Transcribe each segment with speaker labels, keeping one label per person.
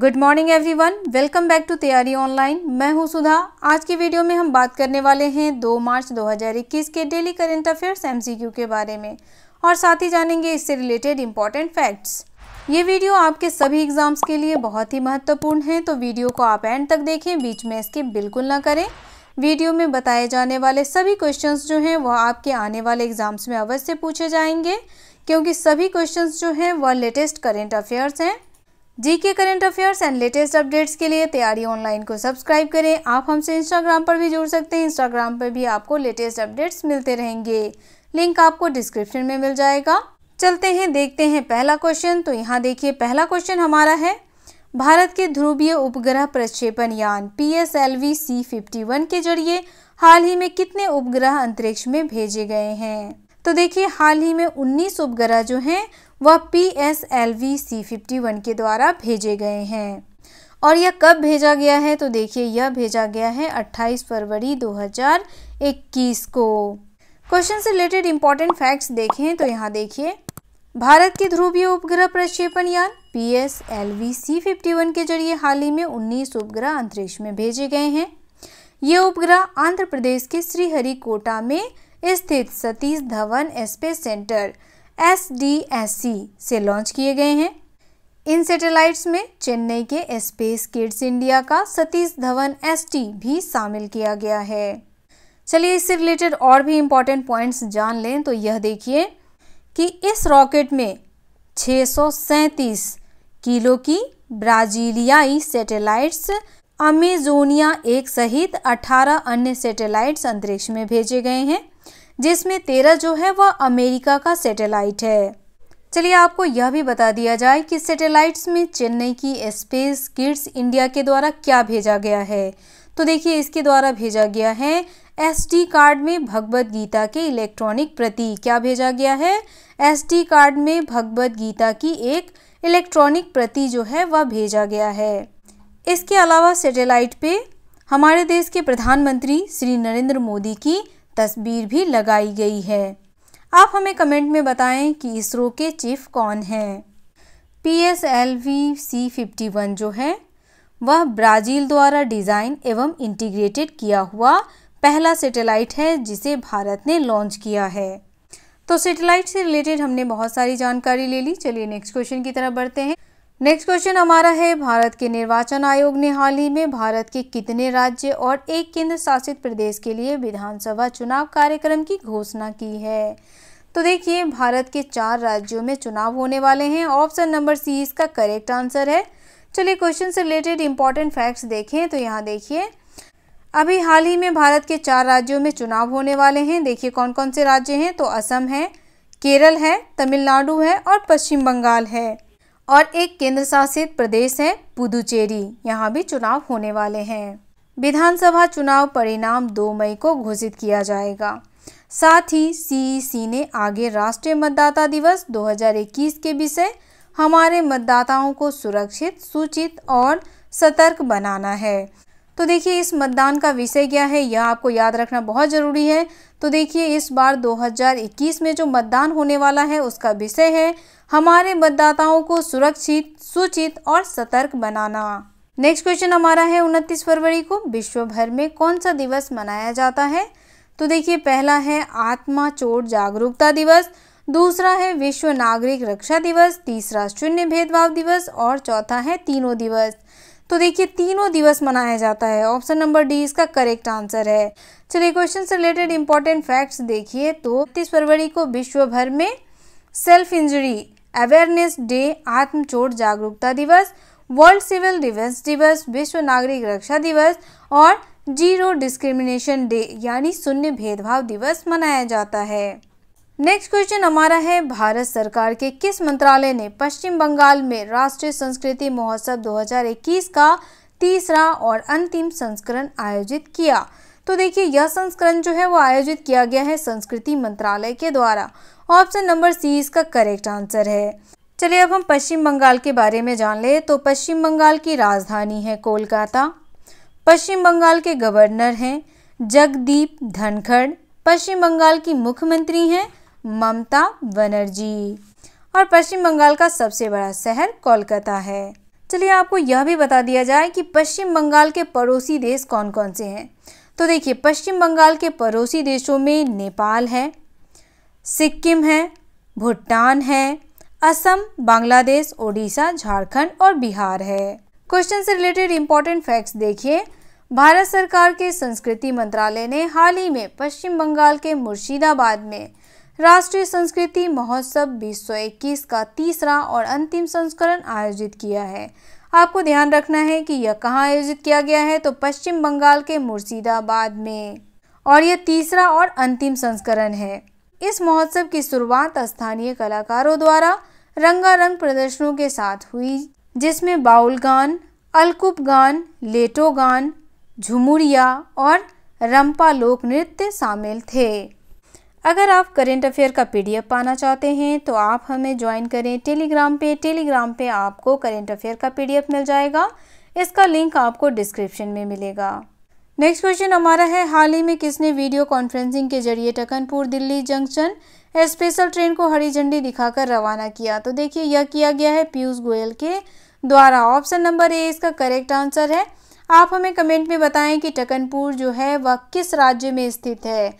Speaker 1: good morning everyone welcome back to Taiyari online मैं हूं सुधा आज की वीडियो में हम बात करने वाले हैं 2 मार्च 2021 के डेली करेंट अफेयर्स एमसीक्यू के बारे में और साथ ही जानेंगे इससे रिलेटेड इम्पॉर्टेंट फैक्ट्स ये वीडियो आपके सभी एग्जाम्स के लिए बहुत ही महत्वपूर्ण है तो वीडियो को आप एंड तक देखें बीच में इसके बिल्कुल ना करें वीडियो में बताए जाने वाले सभी क्वेश्चंस जो हैं वह आपके आने वाले एग्जाम्स में अवश्य पूछे जाएंगे क्योंकि सभी क्वेश्चंस जो हैं वह लेटेस्ट करेंट अफेयर्स हैं G K current affairs and latest updates के लिए तैयारी ऑनलाइन को सब्सक्राइब करें आप हमसे इंस्टाग्राम पर भी जुड़ सकते हैं इंस्टाग्राम पर भी आपको लेटेस्ट अपडेट्स मिलते रहेंगे लिंक आपको डिस्क्रिप्शन में मिल जाएगा चलते हैं देखते हैं पहला क्वेश्चन तो यहाँ देखिए पहला क्वेश्चन हमारा है भारत के ध्रुवीय उपग्रह प्रक्षेपण यान P S L V C fifty one के जरिए हाल ही में कितने उपग्रह अंतरिक्ष में भेजे गए हैं तो देखिए हाल ही में 19 उपग्रह जो हैं वह P S L V C fifty one के द्वारा भेजे गए हैं और यह कब भेजा गया है तो देखिए यह भेजा गया है 28 फरवरी 2021 को क्वेश्चन से रिलेटेड इंपॉर्टेंट फैक्ट्स देखें तो यहाँ देखिए भारत के ध्रुवीय उपग्रह प्रक्षेपण यान P S L V C fifty one के जरिए हाल ही में उन्नीस उपग्रह अंतरिक्ष में भेजे गए हैं ये उपग्रह आंध्र प्रदेश के श्रीहरिकोटा में स्थित Satish Dhawan space centre S D S C से लॉन्च किए गए हैं इन सैटेलाइट्स में चेन्नई के स्पेस किड्स इंडिया का सतीश धवन एस टी भी शामिल किया गया है चलिए इससे रिलेटेड और भी इम्पॉर्टेंट पॉइंट्स जान लें तो यह देखिए कि इस रॉकेट में छः किलो की ब्राजीलियाई सैटेलाइट्स अमेजोनिया एक सहित 18 अन्य सैटेलाइट्स अंतरिक्ष में भेजे गए हैं जिसमें तेरह जो है वह अमेरिका का सैटेलाइट है चलिए आपको यह भी बता दिया जाए कि सैटेलाइट्स में चेन्नई की स्पेस किड्स इंडिया के द्वारा क्या भेजा गया है तो देखिए इसके द्वारा भेजा गया है एस कार्ड में भगवद गीता के इलेक्ट्रॉनिक प्रति क्या भेजा गया है एस कार्ड में भगवद गीता की एक इलेक्ट्रॉनिक प्रति जो है वह भेजा गया है इसके अलावा सैटेलाइट पे हमारे देश के प्रधानमंत्री श्री नरेंद्र मोदी की तस्वीर भी लगाई गई है आप हमें कमेंट में बताएं कि इसरो के चीफ कौन हैं P S L V C fifty one जो है वह ब्राज़ील द्वारा डिज़ाइन एवं इंटीग्रेटेड किया हुआ पहला सैटेलाइट है जिसे भारत ने लॉन्च किया है तो सैटेलाइट से रिलेटेड हमने बहुत सारी जानकारी ले ली चलिए नेक्स्ट क्वेश्चन की तरफ बढ़ते हैं नेक्स्ट क्वेश्चन हमारा है भारत के निर्वाचन आयोग ने हाल ही में भारत के कितने राज्य और एक केंद्र शासित प्रदेश के लिए विधानसभा चुनाव कार्यक्रम की घोषणा की है तो देखिए भारत के चार राज्यों में चुनाव होने वाले हैं ऑप्शन नंबर सी इसका करेक्ट आंसर है चलिए क्वेश्चन से रिलेटेड इंपॉर्टेंट फैक्ट्स देखें तो यहाँ देखिए अभी हाल ही में भारत के चार राज्यों में चुनाव होने वाले हैं देखिए कौन कौन से राज्य हैं तो असम है केरल है तमिलनाडु है और पश्चिम बंगाल है और एक केंद्र शासित प्रदेश है पुदुचेरी यहाँ भी चुनाव होने वाले हैं विधानसभा चुनाव परिणाम 2 मई को घोषित किया जाएगा साथ ही सीईसी e ने आगे राष्ट्रीय मतदाता दिवस 2021 के विषय हमारे मतदाताओं को सुरक्षित सूचित और सतर्क बनाना है तो देखिए इस मतदान का विषय क्या है यह आपको याद रखना बहुत ज़रूरी है तो देखिए इस बार 2021 में जो मतदान होने वाला है उसका विषय है हमारे मतदाताओं को सुरक्षित सूचित और सतर्क बनाना नेक्स्ट क्वेश्चन हमारा है उनतीस फरवरी को विश्व भर में कौन सा दिवस मनाया जाता है तो देखिए पहला है आत्मा चोट जागरूकता दिवस दूसरा है विश्व नागरिक रक्षा दिवस तीसरा शून्य भेदभाव दिवस और चौथा है तीनों दिवस तो देखिए तीनों दिवस मनाया जाता है ऑप्शन नंबर डी इसका करेक्ट आंसर है चलिए क्वेश्चन से रिलेटेड इंपॉर्टेंट फैक्ट्स देखिए तो तीस फरवरी को विश्व भर में सेल्फ इंजरी अवेयरनेस डे आत्म चोट जागरूकता दिवस वर्ल्ड सिविल डिफेंस दिवस विश्व नागरिक रक्षा दिवस और जीरो डिस्क्रिमिनेशन डे यानी शून्य भेदभाव दिवस मनाया जाता है नेक्स्ट क्वेश्चन हमारा है भारत सरकार के किस मंत्रालय ने पश्चिम बंगाल में राष्ट्रीय संस्कृति महोत्सव 2021 का तीसरा और अंतिम संस्करण आयोजित किया तो देखिए यह संस्करण जो है वो आयोजित किया गया है संस्कृति मंत्रालय के द्वारा ऑप्शन नंबर सी इसका करेक्ट आंसर है चलिए अब हम पश्चिम बंगाल के बारे में जान ले तो पश्चिम बंगाल की राजधानी है कोलकाता पश्चिम बंगाल के गवर्नर हैं जगदीप धनखड़ पश्चिम बंगाल की मुख्यमंत्री हैं ममता बनर्जी और पश्चिम बंगाल का सबसे बड़ा शहर कोलकाता है चलिए आपको यह भी बता दिया जाए कि पश्चिम बंगाल के पड़ोसी देश कौन कौन से हैं तो देखिए पश्चिम बंगाल के पड़ोसी देशों में नेपाल है सिक्किम है भूटान है असम बांग्लादेश ओडिशा झारखंड और बिहार है क्वेश्चन से रिलेटेड इंपॉर्टेंट फैक्ट्स देखिए भारत सरकार के संस्कृति मंत्रालय ने हाल ही में पश्चिम बंगाल के मुर्शिदाबाद में राष्ट्रीय संस्कृति महोत्सव 2021 का तीसरा और अंतिम संस्करण आयोजित किया है आपको ध्यान रखना है कि यह कहाँ आयोजित किया गया है तो पश्चिम बंगाल के मुर्शिदाबाद में और यह तीसरा और अंतिम संस्करण है इस महोत्सव की शुरुआत स्थानीय कलाकारों द्वारा रंगारंग प्रदर्शनों के साथ हुई जिसमें बाउल गान अलकुप गान लेटो गान झुमुरिया और रंपा लोक नृत्य शामिल थे अगर आप करेंट अफेयर का पीडीएफ पाना चाहते हैं तो आप हमें ज्वाइन करें टेलीग्राम पे टेलीग्राम पे आपको करेंट अफेयर का पीडीएफ मिल जाएगा इसका लिंक आपको डिस्क्रिप्शन में मिलेगा नेक्स्ट क्वेश्चन हमारा है हाल ही में किसने वीडियो कॉन्फ्रेंसिंग के जरिए Takanpur Delhi junction special train को हरी झंडी दिखाकर रवाना किया तो देखिए यह किया गया है पीयूष गोयल के द्वारा ऑप्शन नंबर ए इसका करेक्ट आंसर है आप हमें कमेंट में बताएं कि टकनपुर जो है वह किस राज्य में स्थित है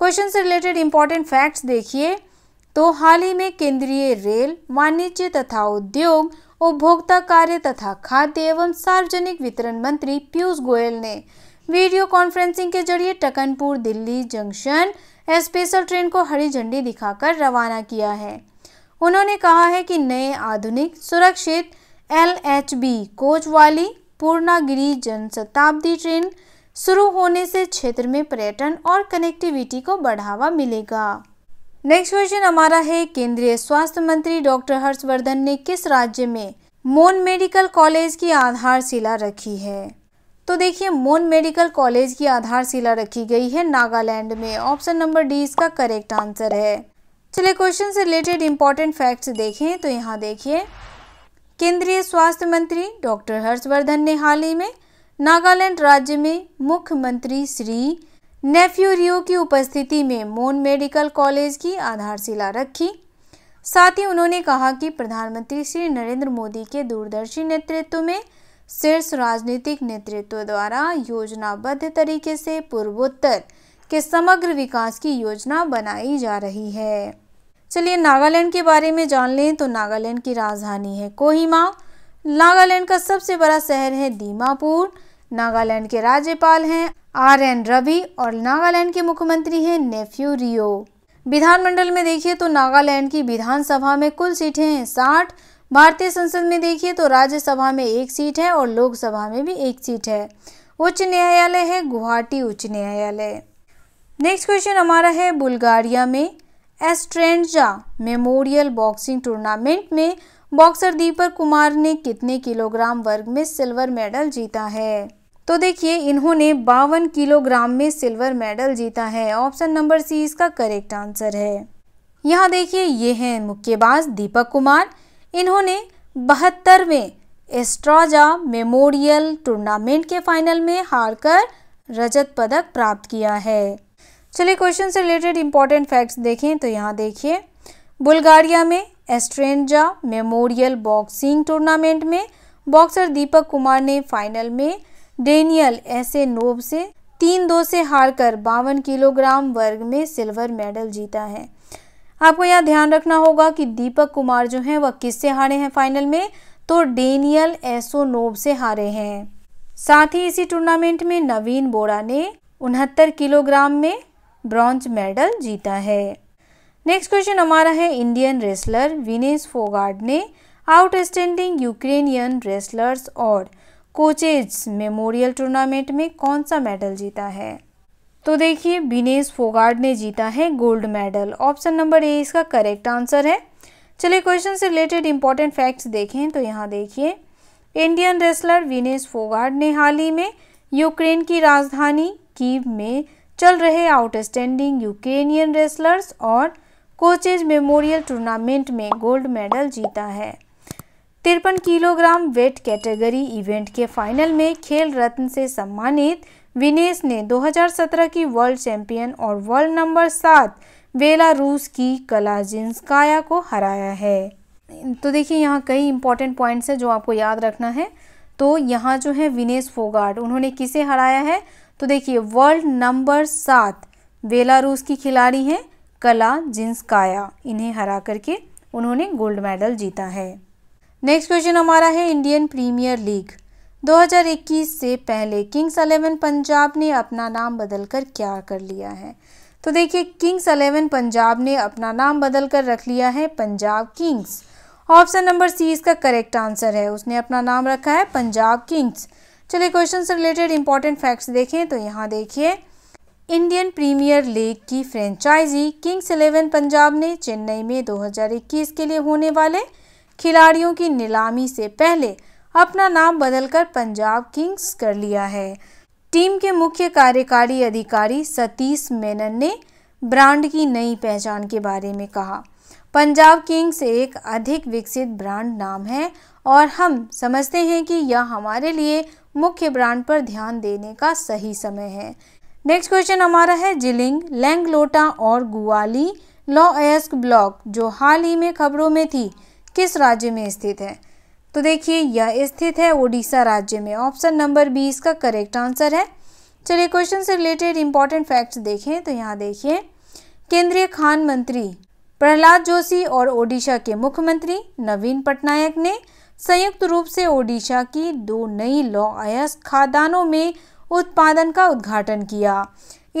Speaker 1: क्वेश्चन से रिलेटेड इंपॉर्टेंट फैक्ट्स देखिए तो हाल ही में केंद्रीय रेल वाणिज्य तथा उद्योग उपभोक्ता कार्य तथा खाद्य एवं सार्वजनिक वितरण मंत्री पीयूष गोयल ने वीडियो कॉन्फ्रेंसिंग के जरिए Takanpur Delhi junction special train को हरी झंडी दिखाकर रवाना किया है उन्होंने कहा है कि नए आधुनिक सुरक्षित एल कोच वाली पूर्णागिरी जनशताब्दी ट्रेन शुरू होने से क्षेत्र में पर्यटन और कनेक्टिविटी को बढ़ावा मिलेगा नेक्स्ट क्वेश्चन हमारा है केंद्रीय स्वास्थ्य मंत्री डॉक्टर हर्षवर्धन ने किस राज्य में मोन मेडिकल कॉलेज की आधारशिला रखी है तो देखिए मोन मेडिकल कॉलेज की आधारशिला रखी गई है नागालैंड में ऑप्शन नंबर डी इसका करेक्ट आंसर है चलिए क्वेश्चन से रिलेटेड इंपॉर्टेंट फैक्ट्स देखें तो यहाँ देखिए केंद्रीय स्वास्थ्य मंत्री डॉक्टर हर्षवर्धन ने हाल ही में नागालैंड राज्य में मुख्यमंत्री श्री नेफ्यू रियो की उपस्थिति में मोन मेडिकल कॉलेज की आधारशिला रखी साथ ही उन्होंने कहा कि प्रधानमंत्री श्री नरेंद्र मोदी के दूरदर्शी नेतृत्व में शीर्ष राजनीतिक नेतृत्व द्वारा योजनाबद्ध तरीके से पूर्वोत्तर के समग्र विकास की योजना बनाई जा रही है चलिए नागालैंड के बारे में जान लें तो नागालैंड की राजधानी है कोहिमा नागालैंड का सबसे बड़ा शहर है दीमापुर नागालैंड के राज्यपाल हैं आर एन रवि और नागालैंड के मुख्यमंत्री हैं नेफ्यू रियो विधानमंडल में देखिए तो नागालैंड की विधानसभा में कुल सीटें हैं साठ भारतीय संसद में देखिए तो राज्यसभा में एक सीट है और लोकसभा में भी एक सीट है उच्च न्यायालय है गुवाहाटी उच्च न्यायालय नेक्स्ट क्वेश्चन हमारा है बुल्गारिया में एस्ट्रेंजा मेमोरियल बॉक्सिंग टूर्नामेंट में बॉक्सर दीपक कुमार ने कितने किलोग्राम वर्ग में सिल्वर मेडल जीता है तो देखिए इन्होंने बावन किलोग्राम में सिल्वर मेडल जीता है ऑप्शन नंबर सी इसका करेक्ट आंसर है यहाँ देखिए ये हैं मुक्केबाज दीपक कुमार इन्होंने बहत्तरवें एस्ट्राजा मेमोरियल टूर्नामेंट के फाइनल में हारकर रजत पदक प्राप्त किया है चलिए क्वेश्चन से रिलेटेड इंपॉर्टेंट फैक्ट्स देखें तो यहाँ देखिए बुल्गारिया में एस्ट्रेंजा मेमोरियल बॉक्सिंग टूर्नामेंट में बॉक्सर दीपक कुमार ने फाइनल में डेनियल ऐसे नोब से तीन दो से हारकर बावन किलोग्राम वर्ग में सिल्वर मेडल जीता है आपको यह ध्यान रखना होगा कि दीपक कुमार जो हैं वह किससे हारे हैं फाइनल में तो डेनियल एसो नोब से हारे हैं साथ ही इसी टूर्नामेंट में नवीन बोरा ने उनहत्तर किलोग्राम में ब्रॉन्ज मेडल जीता है नेक्स्ट क्वेश्चन हमारा है इंडियन रेसलर विनेश फोगार्ड ने आउटस्टैंडिंग यूक्रेनियन रेसलर्स और कोचेज मेमोरियल टूर्नामेंट में कौन सा मेडल जीता है तो देखिए विनेश फोगाड ने जीता है gold medal option number A इसका करेक्ट आंसर है चलिए क्वेश्चन से रिलेटेड इंपॉर्टेंट फैक्ट्स देखें तो यहाँ देखिए इंडियन रेसलर विनेश फोगाड ने हाल ही में यूक्रेन की राजधानी कीव में चल रहे आउटस्टैंडिंग यूक्रेनियन रेसलर्स और कोचेज मेमोरियल टूर्नामेंट में गोल्ड मेडल जीता है तिरपन किलोग्राम वेट कैटेगरी इवेंट के फाइनल में खेल रत्न से सम्मानित विनेश ने 2017 की वर्ल्ड चैंपियन और वर्ल्ड नंबर सात बेलारूस की जिंसकाया को हराया है तो देखिए यहाँ कई इंपॉर्टेंट पॉइंट्स हैं जो आपको याद रखना है तो यहाँ जो है विनेश फोगाट उन्होंने किसे हराया है तो देखिए वर्ल्ड नंबर सात बेलारूस की खिलाड़ी हैं कला जिंसकाया इन्हें हरा करके उन्होंने गोल्ड मेडल जीता है नेक्स्ट क्वेश्चन हमारा है इंडियन प्रीमियर लीग 2021 से पहले किंग्स अलेवन पंजाब ने अपना नाम बदलकर क्या कर लिया है तो देखिए किंग्स अलेवन पंजाब ने अपना नाम बदल कर रख लिया है Punjab kings option number C इसका करेक्ट आंसर है उसने अपना नाम रखा है पंजाब किंग्स चलिए क्वेश्चन से रिलेटेड इंपॉर्टेंट फैक्ट्स देखें तो यहाँ देखिए इंडियन प्रीमियर लीग की फ्रेंचाइजी किंग्स इलेवन पंजाब ने चेन्नई में 2021 के लिए होने वाले खिलाड़ियों की नीलामी से पहले अपना नाम बदलकर पंजाब किंग्स कर लिया है टीम के मुख्य कार्यकारी अधिकारी सतीश मेनन ने ब्रांड की नई पहचान के बारे में कहा पंजाब किंग्स एक अधिक विकसित ब्रांड नाम है और हम समझते हैं कि यह हमारे लिए मुख्य ब्रांड पर ध्यान देने का सही समय है नेक्स्ट क्वेश्चन हमारा है जिलिंग लैंगलोटा और गुआली लॉ एस्क ब्लॉक जो हाल ही में खबरों में थी किस राज्य में स्थित है तो देखिए यह स्थित है ओडिशा राज्य में ऑप्शन नंबर बी इसका करेक्ट आंसर है चलिए क्वेश्चन से रिलेटेड इंपॉर्टेंट फैक्ट्स देखें तो यहाँ देखिए केंद्रीय खान मंत्री प्रहलाद जोशी और ओडिशा के मुख्यमंत्री नवीन पटनायक ने संयुक्त रूप से ओडिशा की दो नई लॉ अयस्क खादानों में उत्पादन का उद्घाटन किया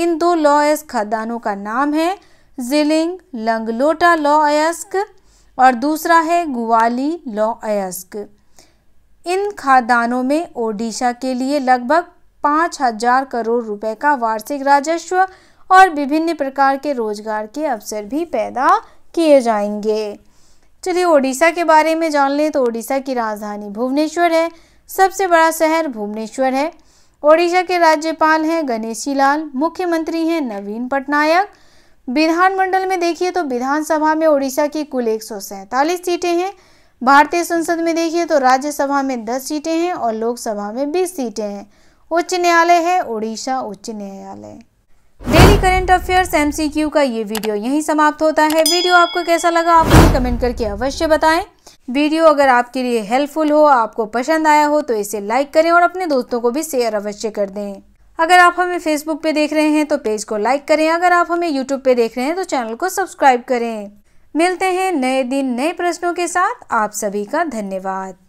Speaker 1: इन दो लॉ अयस्क खादानों का नाम है जिलिंग लंगलोटा लॉ अयस्क और दूसरा है ग्वाली लौ अयस्क इन खादानों में ओडिशा के लिए लगभग पाँच हजार करोड़ रुपए का वार्षिक राजस्व और विभिन्न प्रकार के रोजगार के अवसर भी पैदा किए जाएंगे चलिए ओडिशा के बारे में जान लें तो ओडिशा की राजधानी भुवनेश्वर है सबसे बड़ा शहर भुवनेश्वर है ओडिशा के राज्यपाल हैं गणेशी लाल मुख्यमंत्री हैं नवीन पटनायक विधानमंडल में देखिए तो विधानसभा में ओडिशा की कुल एक सीटें हैं भारतीय संसद में देखिए तो राज्यसभा में 10 सीटें हैं और लोकसभा में 20 सीटें हैं उच्च न्यायालय है उड़ीसा उच्च न्यायालय डेली करंट अफेयर्स एमसीक्यू का ये वीडियो यहीं समाप्त होता है वीडियो आपको कैसा लगा आप मुझे कमेंट करके अवश्य बताएं वीडियो अगर आपके लिए हेल्पफुल हो आपको पसंद आया हो तो इसे लाइक करें और अपने दोस्तों को भी शेयर अवश्य कर दें अगर आप हमें फेसबुक पे देख रहे हैं तो पेज को लाइक करें अगर आप हमें यूट्यूब पे देख रहे हैं तो चैनल को सब्सक्राइब करें मिलते हैं नए दिन नए प्रश्नों के साथ आप सभी का धन्यवाद